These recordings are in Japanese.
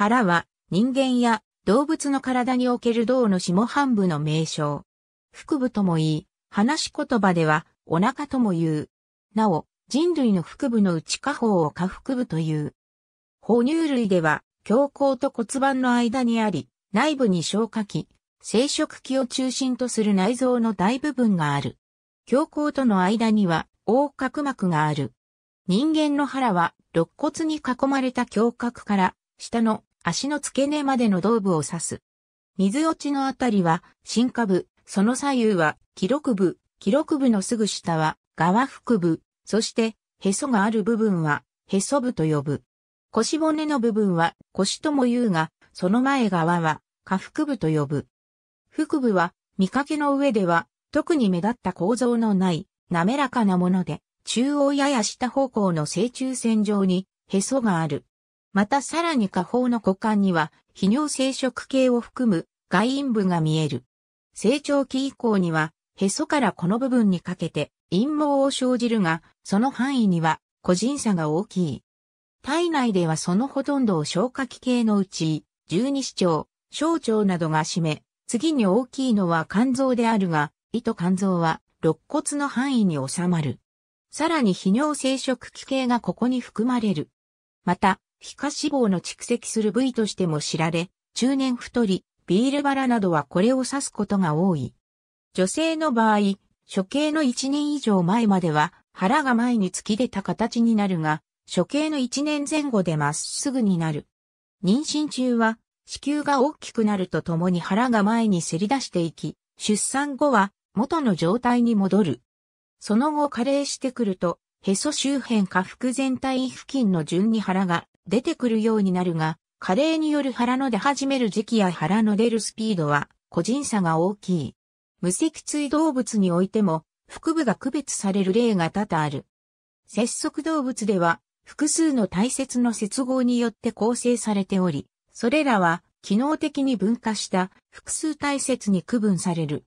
腹は人間や動物の体における胴の下半部の名称。腹部とも言い、話し言葉ではお腹とも言う。なお、人類の腹部の内下方を下腹部という。哺乳類では、胸腔と骨盤の間にあり、内部に消化器、生殖器を中心とする内臓の大部分がある。胸腔との間には、横隔膜がある。人間の腹は、肋骨に囲まれた胸郭から、下の足の付け根までの胴部を指す。水落ちのあたりは、進下部、その左右は、記録部、記録部のすぐ下は、側腹部、そして、へそがある部分は、へそ部と呼ぶ。腰骨の部分は、腰とも言うが、その前側は、下腹部と呼ぶ。腹部は、見かけの上では、特に目立った構造のない、滑らかなもので、中央やや下方向の正中線上に、へそがある。またさらに下方の股間には、泌尿生殖系を含む外陰部が見える。成長期以降には、へそからこの部分にかけて陰毛を生じるが、その範囲には個人差が大きい。体内ではそのほとんどを消化器系のうち、十二指腸、小腸などが占め、次に大きいのは肝臓であるが、胃と肝臓は肋骨の範囲に収まる。さらに泌尿生殖器系がここに含まれる。また、皮下脂肪の蓄積する部位としても知られ、中年太り、ビールバラなどはこれを指すことが多い。女性の場合、処刑の1年以上前までは腹が前に突き出た形になるが、処刑の1年前後でまっすぐになる。妊娠中は子宮が大きくなるとともに腹が前にせり出していき、出産後は元の状態に戻る。その後加齢してくると、へそ周辺下腹全体付近の順に腹が出てくるようになるが、加齢による腹の出始める時期や腹の出るスピードは個人差が大きい。無脊椎動物においても腹部が区別される例が多々ある。節足動物では複数の大切の接合によって構成されており、それらは機能的に分化した複数大切に区分される。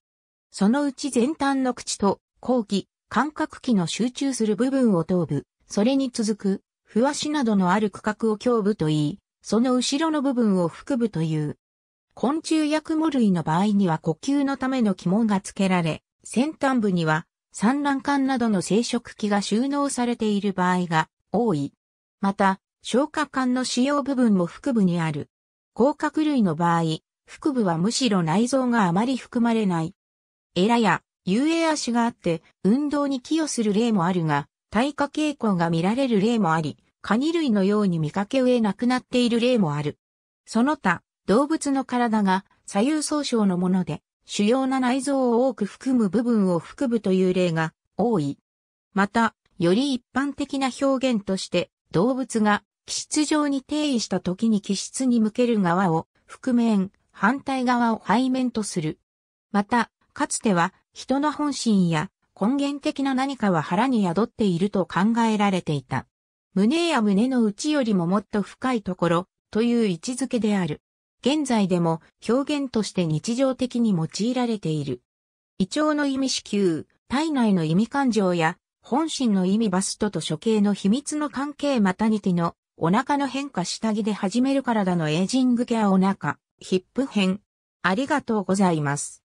そのうち前端の口と後期、感覚器の集中する部分を頭部、それに続くふわしなどのある区画を胸部といい、その後ろの部分を腹部という。昆虫やク類の場合には呼吸のための肝が付けられ、先端部には産卵管などの生殖器が収納されている場合が多い。また、消化管の使用部分も腹部にある。甲殻類の場合、腹部はむしろ内臓があまり含まれない。エラや遊泳足があって運動に寄与する例もあるが、耐化傾向が見られる例もあり、カニ類のように見かけ上なくなっている例もある。その他、動物の体が左右総称のもので、主要な内臓を多く含む部分を腹部という例が多い。また、より一般的な表現として、動物が気質上に定位した時に気質に向ける側を覆面、反対側を背面とする。また、かつては人の本心や根源的な何かは腹に宿っていると考えられていた。胸や胸の内よりももっと深いところという位置づけである。現在でも表現として日常的に用いられている。胃腸の意味子宮、体内の意味感情や本心の意味バストと処刑の秘密の関係マタニティのお腹の変化下着で始める体のエイジングケアお腹、ヒップ編。ありがとうございます。